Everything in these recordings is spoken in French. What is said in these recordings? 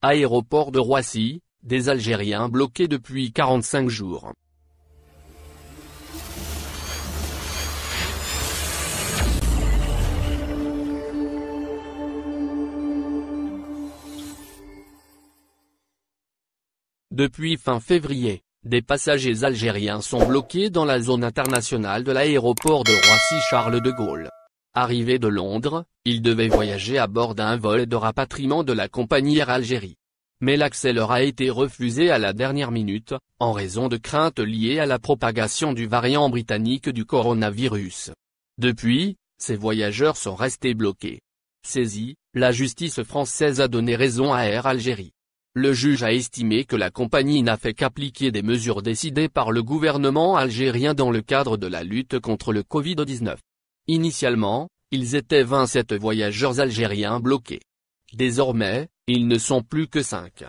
Aéroport de Roissy, des Algériens bloqués depuis 45 jours. Depuis fin février, des passagers algériens sont bloqués dans la zone internationale de l'aéroport de Roissy Charles de Gaulle. Arrivé de Londres, il devait voyager à bord d'un vol de rapatriement de la compagnie Air Algérie. Mais l'accès leur a été refusé à la dernière minute, en raison de craintes liées à la propagation du variant britannique du coronavirus. Depuis, ces voyageurs sont restés bloqués. Saisi, la justice française a donné raison à Air Algérie. Le juge a estimé que la compagnie n'a fait qu'appliquer des mesures décidées par le gouvernement algérien dans le cadre de la lutte contre le Covid-19. Initialement, ils étaient 27 voyageurs algériens bloqués. Désormais, ils ne sont plus que 5.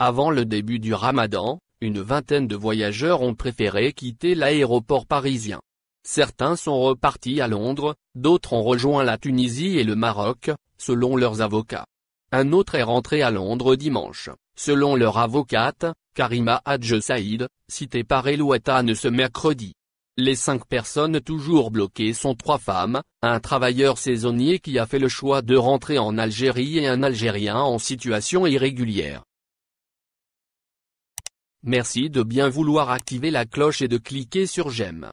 Avant le début du ramadan, une vingtaine de voyageurs ont préféré quitter l'aéroport parisien. Certains sont repartis à Londres, d'autres ont rejoint la Tunisie et le Maroc, selon leurs avocats. Un autre est rentré à Londres dimanche, selon leur avocate, Karima Hadj Saïd, citée par Elouata ce mercredi. Les cinq personnes toujours bloquées sont trois femmes, un travailleur saisonnier qui a fait le choix de rentrer en Algérie et un Algérien en situation irrégulière. Merci de bien vouloir activer la cloche et de cliquer sur j'aime.